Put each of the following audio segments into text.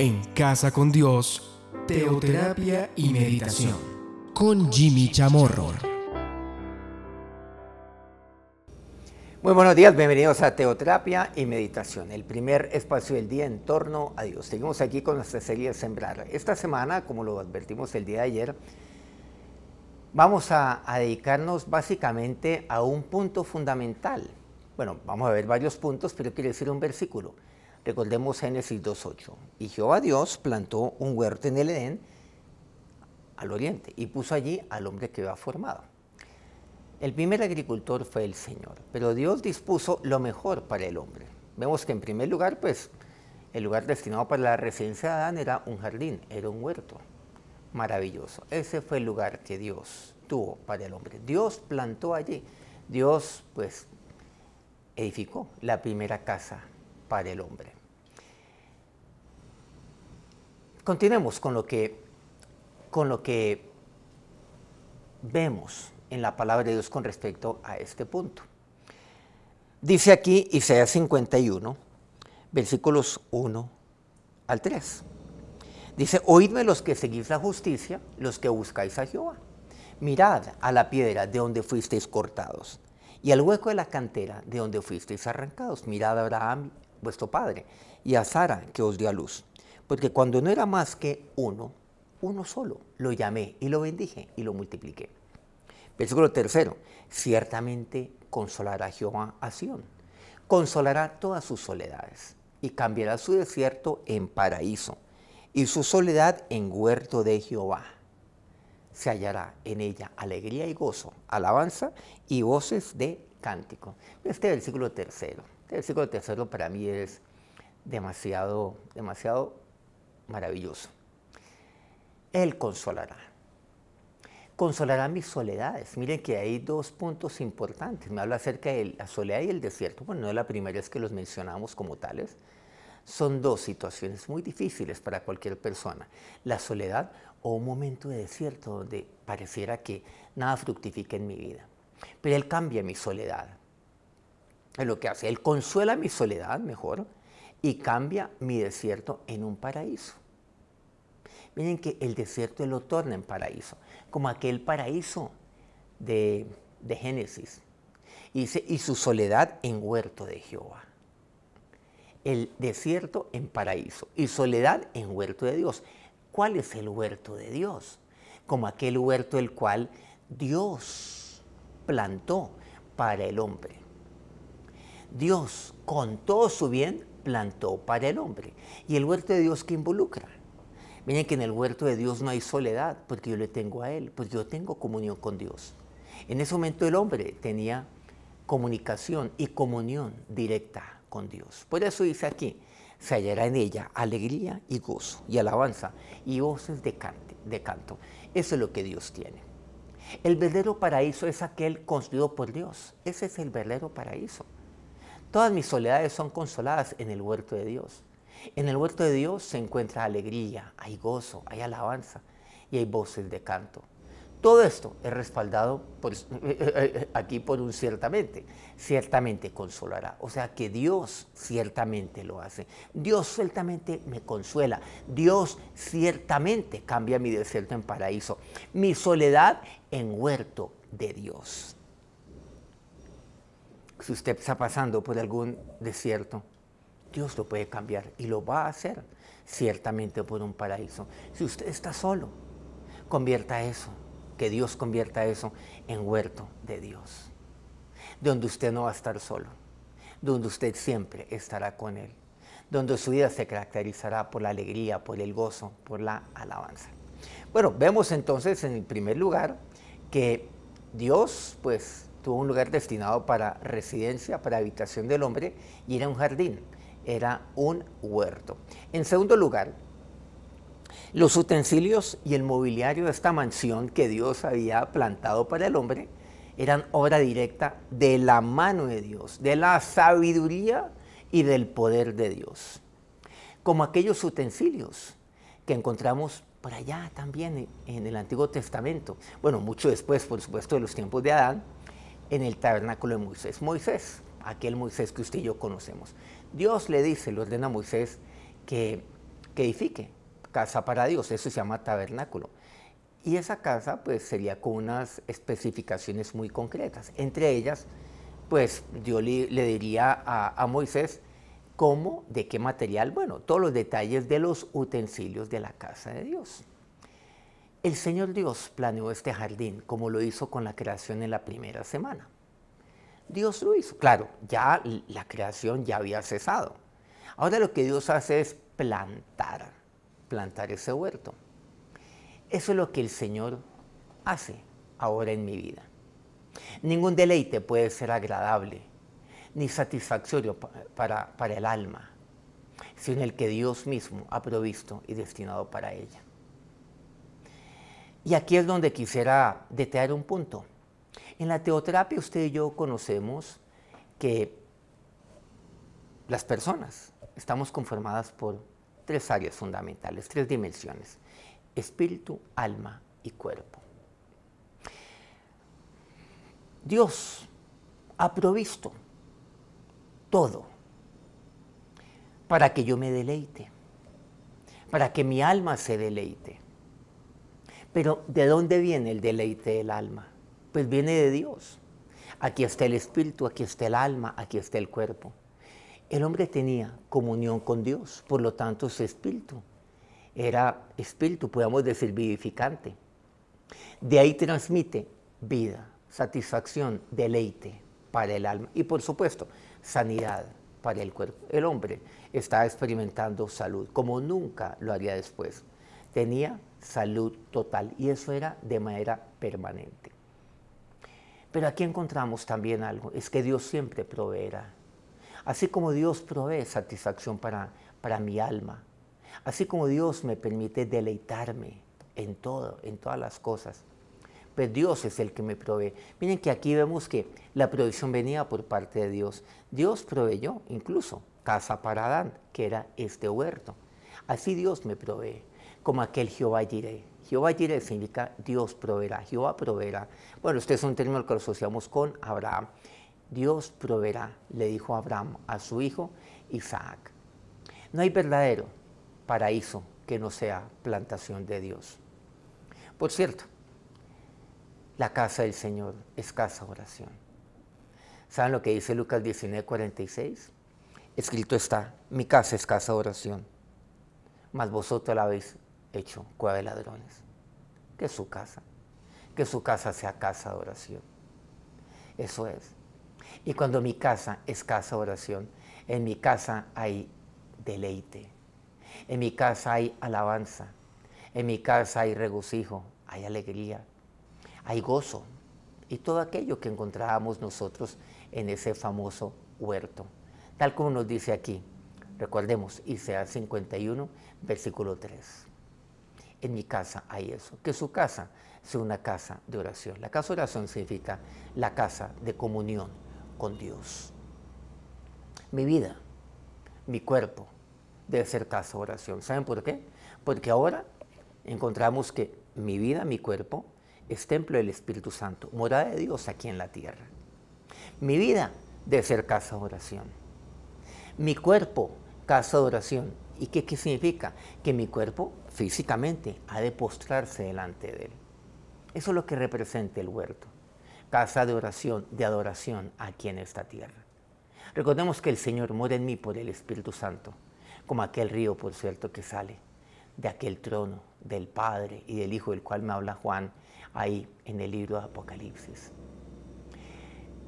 en Casa con Dios, Teoterapia y Meditación, con Jimmy Chamorro. Muy buenos días, bienvenidos a Teoterapia y Meditación, el primer espacio del día en torno a Dios. Seguimos aquí con nuestra serie de Sembrar. Esta semana, como lo advertimos el día de ayer, vamos a, a dedicarnos básicamente a un punto fundamental. Bueno, vamos a ver varios puntos, pero quiero decir un versículo Recordemos Génesis 2.8. Y Jehová Dios plantó un huerto en el Edén al oriente y puso allí al hombre que había formado. El primer agricultor fue el Señor, pero Dios dispuso lo mejor para el hombre. Vemos que en primer lugar, pues, el lugar destinado para la residencia de Adán era un jardín, era un huerto. Maravilloso. Ese fue el lugar que Dios tuvo para el hombre. Dios plantó allí. Dios, pues, edificó la primera casa para el hombre. Continuemos con lo que, con lo que vemos en la palabra de Dios con respecto a este punto. Dice aquí Isaías 51, versículos 1 al 3. Dice, oídme los que seguís la justicia, los que buscáis a Jehová. Mirad a la piedra de donde fuisteis cortados y al hueco de la cantera de donde fuisteis arrancados. Mirad a Abraham, vuestro padre, y a Sara, que os dio a luz. Porque cuando no era más que uno, uno solo, lo llamé y lo bendije y lo multipliqué. Versículo tercero, ciertamente consolará Jehová a Sión, consolará todas sus soledades y cambiará su desierto en paraíso y su soledad en huerto de Jehová. Se hallará en ella alegría y gozo, alabanza y voces de cántico. Este versículo tercero. El ciclo tercero para mí es demasiado, demasiado maravilloso. Él consolará. Consolará mis soledades. Miren que hay dos puntos importantes. Me habla acerca de la soledad y el desierto. Bueno, no es la primera vez que los mencionamos como tales. Son dos situaciones muy difíciles para cualquier persona. La soledad o un momento de desierto donde pareciera que nada fructifique en mi vida. Pero Él cambia mi soledad es lo que hace. Él consuela mi soledad, mejor, y cambia mi desierto en un paraíso. Miren que el desierto lo torna en paraíso, como aquel paraíso de, Génesis. dice, y su soledad en huerto de Jehová. El desierto en paraíso y soledad en huerto de Dios. ¿Cuál es el huerto de Dios? Como aquel huerto el cual Dios plantó para el hombre. Dios, con todo su bien, plantó para el hombre. ¿Y el huerto de Dios que involucra? Miren que en el huerto de Dios no hay soledad, porque yo le tengo a Él, pues yo tengo comunión con Dios. En ese momento el hombre tenía comunicación y comunión directa con Dios. Por eso dice aquí, se hallará en ella alegría y gozo y alabanza y voces de, de canto. Eso es lo que Dios tiene. El verdadero paraíso es aquel construido por Dios. Ese es el verdadero paraíso. Todas mis soledades son consoladas en el huerto de Dios. En el huerto de Dios se encuentra alegría, hay gozo, hay alabanza y hay voces de canto. Todo esto es respaldado por, aquí por un ciertamente. Ciertamente consolará. O sea que Dios ciertamente lo hace. Dios ciertamente me consuela. Dios ciertamente cambia mi desierto en paraíso. Mi soledad en huerto de Dios si usted está pasando por algún desierto, Dios lo puede cambiar y lo va a hacer ciertamente por un paraíso. Si usted está solo, convierta eso, que Dios convierta eso en huerto de Dios, donde usted no va a estar solo, donde usted siempre estará con Él, donde su vida se caracterizará por la alegría, por el gozo, por la alabanza. Bueno, vemos entonces en el primer lugar que Dios pues tuvo un lugar destinado para residencia, para habitación del hombre, y era un jardín, era un huerto. En segundo lugar, los utensilios y el mobiliario de esta mansión que Dios había plantado para el hombre eran obra directa de la mano de Dios, de la sabiduría y del poder de Dios. Como aquellos utensilios que encontramos por allá también en el Antiguo Testamento, bueno, mucho después, por supuesto, de los tiempos de Adán, en el tabernáculo de Moisés. Moisés, aquel Moisés que usted y yo conocemos. Dios le dice, le ordena a Moisés que, edifique casa para Dios, eso se llama tabernáculo. Y esa casa pues sería con unas especificaciones muy concretas. Entre ellas, pues Dios le, diría a, a Moisés, cómo, de qué material, bueno, todos los detalles de los utensilios de la casa de Dios. El Señor Dios planeó este jardín como lo hizo con la creación en la primera semana. Dios lo hizo. Claro, ya la creación ya había cesado. Ahora lo que Dios hace es plantar, plantar ese huerto. Eso es lo que el Señor hace ahora en mi vida. Ningún deleite puede ser agradable ni satisfactorio para, el alma, sino el que Dios mismo ha provisto y destinado para ella. Y aquí es donde quisiera detallar un punto. En la teoterapia usted y yo conocemos que las personas estamos conformadas por tres áreas fundamentales, tres dimensiones, espíritu, alma y cuerpo. Dios ha provisto todo para que yo me deleite, para que mi alma se deleite, pero ¿de dónde viene el deleite del alma? Pues viene de Dios. Aquí está el espíritu, aquí está el alma, aquí está el cuerpo. El hombre tenía comunión con Dios, por lo tanto su espíritu era espíritu, podemos decir, vivificante. De ahí transmite vida, satisfacción, deleite para el alma y por supuesto sanidad para el cuerpo. El hombre está experimentando salud como nunca lo haría después tenía salud total y eso era de manera permanente. Pero aquí encontramos también algo, es que Dios siempre proveerá. Así como Dios provee satisfacción para, para mi alma, así como Dios me permite deleitarme en todo, en todas las cosas, pues Dios es el que me provee. Miren que aquí vemos que la provisión venía por parte de Dios. Dios proveyó incluso casa para Adán, que era este huerto. Así Dios me provee como aquel Jehová diré. Jehová diré significa Dios proveerá, Jehová proveerá. Bueno, este es un término que lo asociamos con Abraham. Dios proveerá, le dijo Abraham a su hijo Isaac. No hay verdadero paraíso que no sea plantación de Dios. Por cierto, la casa del Señor es casa oración. ¿Saben lo que dice Lucas 19, 46? Escrito está, mi casa es casa oración, mas vosotros la habéis hecho cueva de ladrones. Que su casa. Que su casa sea casa de oración. Eso es. Y cuando mi casa es casa de oración, en mi casa hay deleite. En mi casa hay alabanza. En mi casa hay regocijo, hay alegría, hay gozo y todo aquello que encontrábamos nosotros en ese famoso huerto. Tal como nos dice aquí, recordemos Isaías 51, versículo 3 en mi casa hay eso, que su casa sea una casa de oración. La casa de oración significa la casa de comunión con Dios. Mi vida, mi cuerpo, debe ser casa de oración. ¿Saben por qué? Porque ahora encontramos que mi vida, mi cuerpo, es templo del Espíritu Santo, morada de Dios aquí en la tierra. Mi vida debe ser casa de oración. Mi cuerpo, casa de oración. ¿Y qué, qué significa? Que mi cuerpo físicamente ha de postrarse delante de Él. Eso es lo que representa el huerto, casa de oración, de adoración aquí en esta tierra. Recordemos que el Señor mora en mí por el Espíritu Santo, como aquel río, por cierto, que sale de aquel trono del Padre y del Hijo, del cual me habla Juan ahí en el libro de Apocalipsis.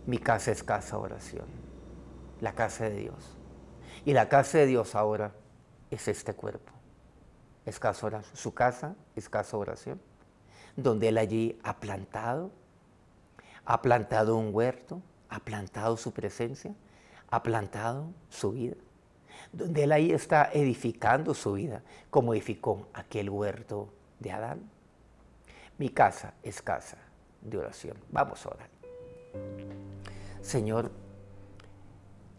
Mi casa es casa de oración, la casa de Dios. Y la casa de Dios ahora es este cuerpo. Escasa oración, su casa, escasa oración, donde él allí ha plantado, ha plantado un huerto, ha plantado su presencia, ha plantado su vida, donde él ahí está edificando su vida, como edificó aquel huerto de Adán. Mi casa es casa de oración. Vamos a orar. Señor,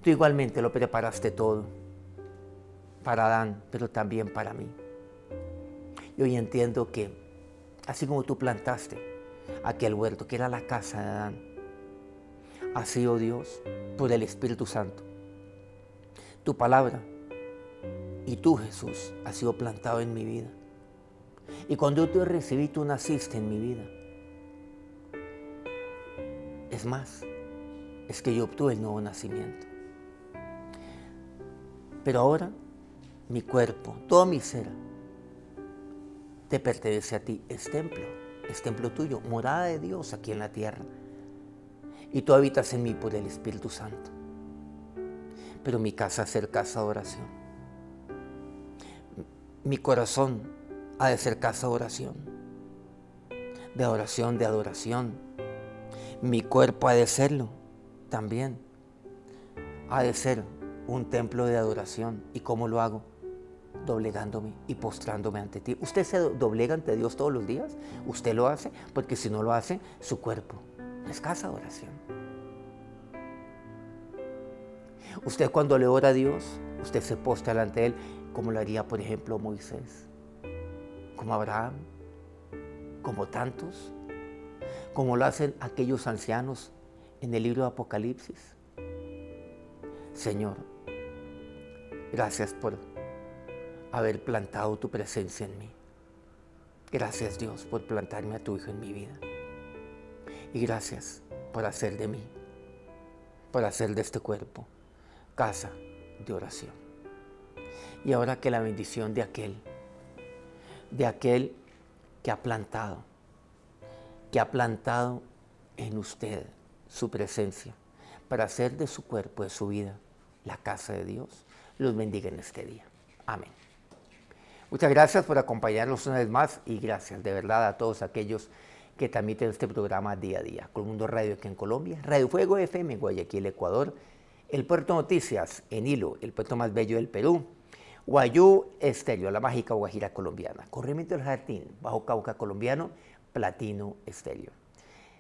tú igualmente lo preparaste todo para Adán, pero también para mí. Y hoy entiendo que así como tú plantaste aquel huerto que era la casa de Adán, así, oh Dios, por el Espíritu Santo, tu palabra y tú, Jesús, ha sido plantado en mi vida. Y cuando yo te recibí, tú naciste en mi vida. Es más, es que yo obtuve el nuevo nacimiento. Pero ahora mi cuerpo, toda mi ser, te pertenece a ti, es templo, es templo tuyo, morada de Dios aquí en la tierra. Y tú habitas en mí por el Espíritu Santo. Pero mi casa ser casa de oración. Mi corazón ha de ser casa de oración. De oración, de adoración. Mi cuerpo ha de serlo también. Ha de ser un templo de adoración. ¿Y cómo lo hago? doblegándome y postrándome ante ti. ¿Usted se doblega ante Dios todos los días? ¿Usted lo hace? Porque si no lo hace, su cuerpo escasa oración. Usted cuando le ora a Dios, usted se postra delante Él como lo haría, por ejemplo, Moisés, como Abraham, como tantos, como lo hacen aquellos ancianos en el libro de Apocalipsis. Señor, gracias por haber plantado tu presencia en mí. Gracias Dios por plantarme a tu Hijo en mi vida. Y gracias por hacer de mí, por hacer de este cuerpo, casa de oración. Y ahora que la bendición de aquel, de aquel que ha plantado, que ha plantado en usted su presencia, para hacer de su cuerpo, de su vida, la casa de Dios, los bendiga en este día. Amén. Muchas gracias por acompañarnos una vez más y gracias de verdad a todos aquellos que transmiten este programa día a día. Colmundo Radio aquí en Colombia, Radio Fuego FM en Guayaquil, Ecuador, El Puerto Noticias en Hilo, el puerto más bello del Perú, Guayú Estéreo, la mágica Guajira colombiana, Corrimiento del Jardín, Bajo Cauca colombiano, Platino Estéreo.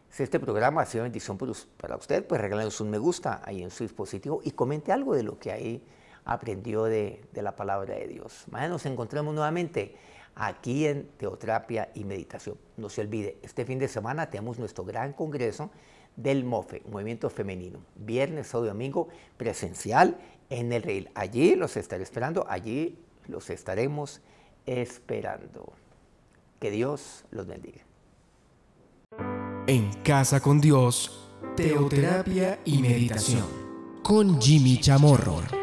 Si este programa ha sido bendición para usted, pues regálenos un me gusta ahí en su dispositivo y comente algo de lo que hay aprendió de, la palabra de Dios. Mañana nos encontramos nuevamente aquí en Teoterapia y Meditación. No se olvide, este fin de semana tenemos nuestro gran congreso del MOFE, Movimiento Femenino, viernes, sábado y domingo, presencial en el REIL. Allí los estaré esperando, allí los estaremos esperando. Que Dios los bendiga. En Casa con Dios, Teoterapia y Meditación, con Jimmy Chamorro.